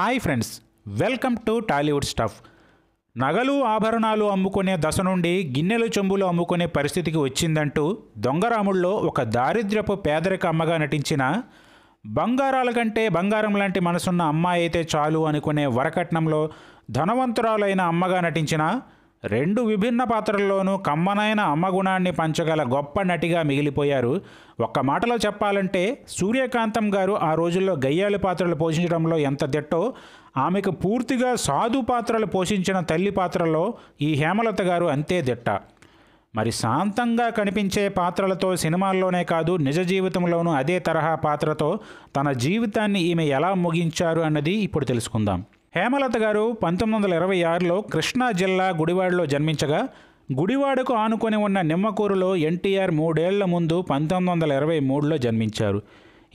hi friends welcome to Tollywood stuff నగలు ఆభరణాలు అమ్ముకునే దశ నుండి గిన్నెలు చెంబులు అమ్ముకునే పరిస్థితికి వచ్చిందంటూ దొంగరాముల్లో ఒక దారిద్ర్యపు పేదరిక అమ్మగా నటించిన బంగారాల కంటే బంగారం లాంటి మనసున్న అమ్మాయి అయితే చాలు అనుకునే వరకట్నంలో ధనవంతురాలైన అమ్మగా నటించిన రెండు విభిన్న పాత్రల్లోనూ కమ్మనైన అమ్మగుణాన్ని పంచగల గొప్ప నటిగా మిగిలిపోయారు ఒక్క మాటలో చెప్పాలంటే సూర్యకాంతం గారు ఆ రోజుల్లో గయ్యాలి పాత్రలు పోషించడంలో ఎంత దిట్టో ఆమెకు పూర్తిగా సాధు పాత్రలు పోషించిన తల్లి పాత్రలో ఈ హేమలత గారు అంతే దిట్ట మరి శాంతంగా కనిపించే పాత్రలతో సినిమాల్లోనే కాదు నిజ జీవితంలోనూ అదే తరహా పాత్రతో తన జీవితాన్ని ఈమె ఎలా ముగించారు అన్నది ఇప్పుడు తెలుసుకుందాం హేమలత గారు పంతొమ్మిది వందల ఇరవై ఆరులో కృష్ణా జిల్లా గుడివాడలో జన్మించగా గుడివాడకు ఆనుకొని ఉన్న నిమ్మకూరులో ఎన్టీఆర్ మూడేళ్ల ముందు పంతొమ్మిది వందల ఇరవై మూడులో జన్మించారు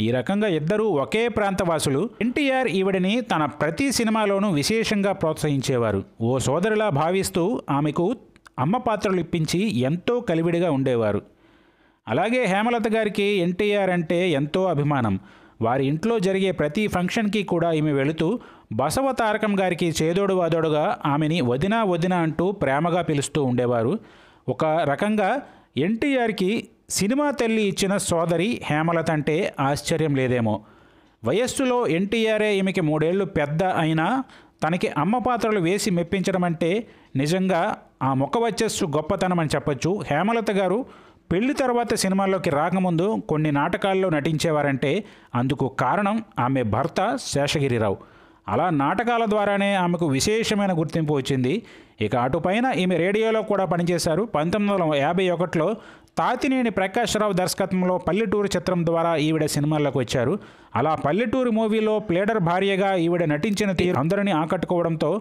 ఈ రకంగా ఇద్దరూ ఒకే ప్రాంతవాసులు ఎన్టీఆర్ ఈవిడిని తన ప్రతి సినిమాలోనూ విశేషంగా ప్రోత్సహించేవారు ఓ సోదరిలా భావిస్తూ ఆమెకు అమ్మ పాత్రలు ఇప్పించి ఎంతో కలివిడిగా ఉండేవారు అలాగే హేమలత గారికి ఎన్టీఆర్ అంటే ఎంతో అభిమానం వారి ఇంట్లో జరిగే ప్రతి ఫంక్షన్కి కూడా ఈమె వెళుతూ బసవ తారకం గారికి చేదోడు వాదోడుగా ఆమెని వదినా వదినా అంటూ ప్రేమగా పిలుస్తూ ఉండేవారు ఒక రకంగా ఎన్టీఆర్కి సినిమా తల్లి ఇచ్చిన సోదరి హేమలత అంటే ఆశ్చర్యం లేదేమో వయస్సులో ఎన్టీఆర్ఏ ఈమెకి మూడేళ్లు పెద్ద అయినా తనకి అమ్మ పాత్రలు వేసి మెప్పించడం అంటే నిజంగా ఆ ముఖ వచ్చస్సు గొప్పతనం అని చెప్పొచ్చు హేమలత గారు పెళ్లి తర్వాత సినిమాల్లోకి రాకముందు కొన్ని నాటకాల్లో నటించేవారంటే అందుకు కారణం ఆమె భర్త శేషగిరిరావు అలా నాటకాల ద్వారానే ఆమెకు విశేషమైన గుర్తింపు వచ్చింది ఇక అటుపైన ఈమె రేడియోలో కూడా పనిచేశారు పంతొమ్మిది వందల యాభై ఒకటిలో తాతినేని ప్రకాశ్రావు దర్శకత్వంలో పల్లెటూరు చిత్రం ద్వారా ఈవిడ సినిమాల్లోకి వచ్చారు అలా పల్లెటూరు మూవీలో ప్లేడర్ భార్యగా ఈవిడ నటించిన తీరు అందరినీ ఆకట్టుకోవడంతో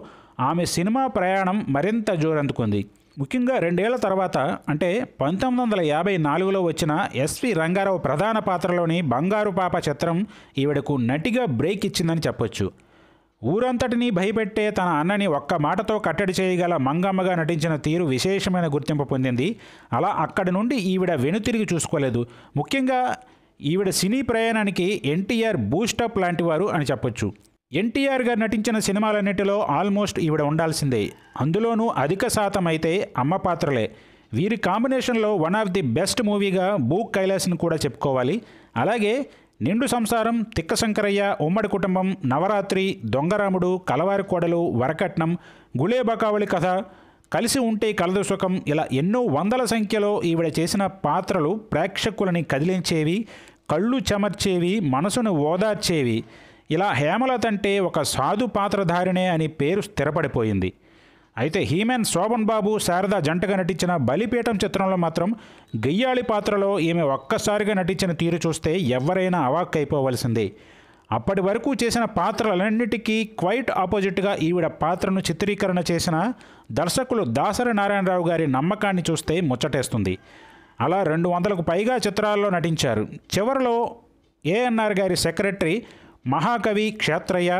ఆమె సినిమా ప్రయాణం మరింత జోరందుకుంది ముఖ్యంగా రెండేళ్ల తర్వాత అంటే పంతొమ్మిది వందల యాభై నాలుగులో వచ్చిన ఎస్వి రంగారావు ప్రధాన పాత్రలోని బంగారు పాప చిత్రం ఈవిడకు నటిగా బ్రేక్ ఇచ్చిందని చెప్పొచ్చు ఊరంతటినీ భయపెట్టే తన అన్నని ఒక్క మాటతో కట్టడి చేయగల మంగమ్మగా నటించిన తీరు విశేషమైన గుర్తింపు పొందింది అలా అక్కడి నుండి ఈవిడ వెనుతిరిగి చూసుకోలేదు ముఖ్యంగా ఈవిడ సినీ ప్రయాణానికి ఎన్టీఆర్ బూస్టప్ లాంటివారు అని చెప్పొచ్చు ఎన్టీఆర్ గారు నటించిన సినిమాలన్నిటిలో ఆల్మోస్ట్ ఈవిడ ఉండాల్సిందే అందులోనూ అధిక శాతం అయితే అమ్మ పాత్రలే వీరి కాంబినేషన్లో వన్ ఆఫ్ ది బెస్ట్ మూవీగా బూక్ కైలాస్ని కూడా చెప్పుకోవాలి అలాగే నిండు సంసారం తిక్కశంకరయ్య ఉమ్మడి కుటుంబం నవరాత్రి దొంగరాముడు కలవారి కోడలు వరకట్నం గుళేబకావళి కథ కలిసి ఉంటే కలదు సుఖం ఇలా ఎన్నో వందల సంఖ్యలో ఈవిడ చేసిన పాత్రలు ప్రేక్షకులని కదిలించేవి కళ్ళు చెమర్చేవి మనసును ఓదార్చేవి ఇలా హేమలత అంటే ఒక సాధు పాత్రధారిణే అని పేరు స్థిరపడిపోయింది అయితే హీమెన్ శోభన్ బాబు శారదా జంటగా నటించిన బలిపీఠం చిత్రంలో మాత్రం గయ్యాళి పాత్రలో ఈమె ఒక్కసారిగా నటించిన తీరు చూస్తే ఎవరైనా అవాక్కైపోవలసిందే అప్పటి వరకు చేసిన పాత్రలన్నిటికీ క్వైట్ ఆపోజిట్గా ఈవిడ పాత్రను చిత్రీకరణ చేసిన దర్శకులు దాసరి నారాయణరావు గారి నమ్మకాన్ని చూస్తే ముచ్చటేస్తుంది అలా రెండు వందలకు పైగా చిత్రాల్లో నటించారు చివరిలో ఏఎన్ఆర్ గారి సెక్రటరీ మహాకవి క్షేత్రయ్య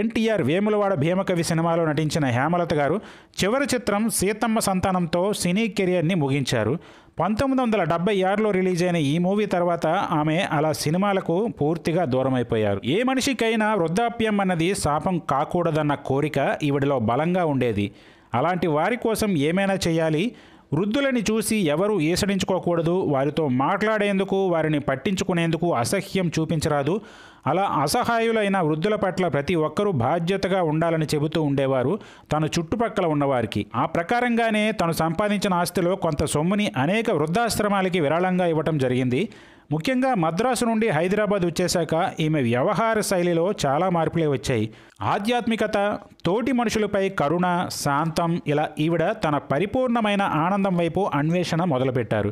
ఎన్టీఆర్ వేములవాడ భీమకవి సినిమాలో నటించిన హేమలత గారు చివరి చిత్రం సీతమ్మ సంతానంతో సినీ కెరియర్ని ముగించారు పంతొమ్మిది వందల డెబ్బై ఆరులో రిలీజ్ అయిన ఈ మూవీ తర్వాత ఆమె అలా సినిమాలకు పూర్తిగా దూరమైపోయారు ఏ మనిషికైనా వృద్ధాప్యం అన్నది శాపం కాకూడదన్న కోరిక ఈవిడలో బలంగా ఉండేది అలాంటి వారి కోసం ఏమైనా చేయాలి వృద్ధులని చూసి ఎవరు ఈసడించుకోకూడదు వారితో మాట్లాడేందుకు వారిని పట్టించుకునేందుకు అసహ్యం చూపించరాదు అలా అసహాయులైన వృద్ధుల పట్ల ప్రతి ఒక్కరూ బాధ్యతగా ఉండాలని చెబుతూ ఉండేవారు తన చుట్టుపక్కల ఉన్నవారికి ఆ ప్రకారంగానే తను సంపాదించిన ఆస్తిలో కొంత సొమ్ముని అనేక వృద్ధాశ్రమాలకి విరాళంగా ఇవ్వటం జరిగింది ముఖ్యంగా మద్రాసు నుండి హైదరాబాద్ వచ్చేశాక ఈమె వ్యవహార శైలిలో చాలా మార్పులే వచ్చాయి ఆధ్యాత్మికత తోటి మనుషులపై కరుణ శాంతం ఇలా ఈవిడ తన పరిపూర్ణమైన ఆనందం వైపు అన్వేషణ మొదలుపెట్టారు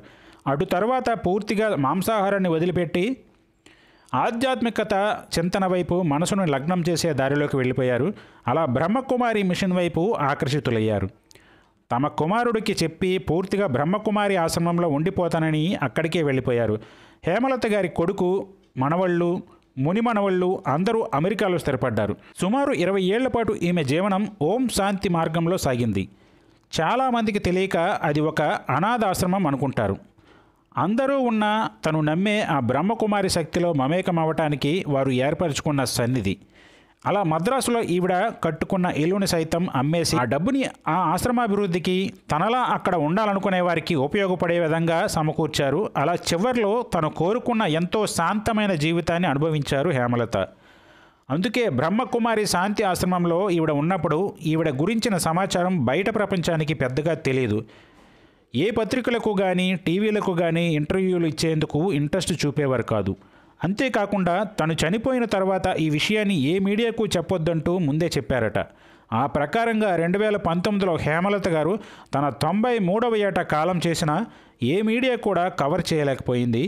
అటు తర్వాత పూర్తిగా మాంసాహారాన్ని వదిలిపెట్టి ఆధ్యాత్మికత చింతన వైపు మనసును లగ్నం చేసే దారిలోకి వెళ్ళిపోయారు అలా బ్రహ్మకుమారి మిషన్ వైపు ఆకర్షితులయ్యారు తమ కుమారుడికి చెప్పి పూర్తిగా బ్రహ్మకుమారి ఆశ్రమంలో ఉండిపోతానని అక్కడికే వెళ్ళిపోయారు హేమలత గారి కొడుకు మనవళ్ళు ముని మనవళ్ళు అందరూ అమెరికాలో స్థిరపడ్డారు సుమారు ఇరవై ఏళ్ల పాటు ఈమె జీవనం ఓం శాంతి మార్గంలో సాగింది చాలామందికి తెలియక అది ఒక అనాథాశ్రమం అనుకుంటారు అందరూ ఉన్న తను నమ్మే ఆ బ్రహ్మకుమారి శక్తిలో మమేకమవటానికి వారు ఏర్పరచుకున్న సన్నిధి అలా మద్రాసులో ఈవిడ కట్టుకున్న ఇల్లుని సైతం అమ్మేసి ఆ డబ్బుని ఆ ఆశ్రమాభివృద్ధికి తనలా అక్కడ ఉండాలనుకునే వారికి ఉపయోగపడే విధంగా సమకూర్చారు అలా చివరిలో తను కోరుకున్న ఎంతో శాంతమైన జీవితాన్ని అనుభవించారు హేమలత అందుకే బ్రహ్మకుమారి శాంతి ఆశ్రమంలో ఈవిడ ఉన్నప్పుడు ఈవిడ గురించిన సమాచారం బయట ప్రపంచానికి పెద్దగా తెలియదు ఏ పత్రికలకు కానీ టీవీలకు కానీ ఇంటర్వ్యూలు ఇచ్చేందుకు ఇంట్రెస్ట్ చూపేవారు కాదు అంతేకాకుండా తను చనిపోయిన తర్వాత ఈ విషయాన్ని ఏ మీడియాకు చెప్పొద్దంటూ ముందే చెప్పారట ఆ ప్రకారంగా రెండు వేల పంతొమ్మిదిలో హేమలత గారు తన తొంభై మూడవ ఏట కాలం చేసిన ఏ మీడియా కూడా కవర్ చేయలేకపోయింది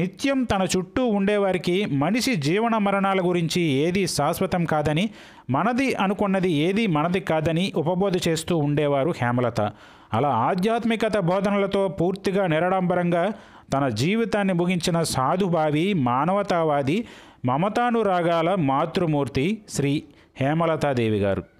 నిత్యం తన చుట్టూ ఉండేవారికి మనిషి జీవన మరణాల గురించి ఏది శాశ్వతం కాదని మనది అనుకున్నది ఏది మనది కాదని ఉపబోధ చేస్తూ ఉండేవారు హేమలత అలా ఆధ్యాత్మికత బోధనలతో పూర్తిగా నిరడంబరంగా తన జీవితాన్ని ముగించిన సాధుభావి మానవతావాది మమతానురాగాల మాతృమూర్తి శ్రీ హేమలతాదేవి గారు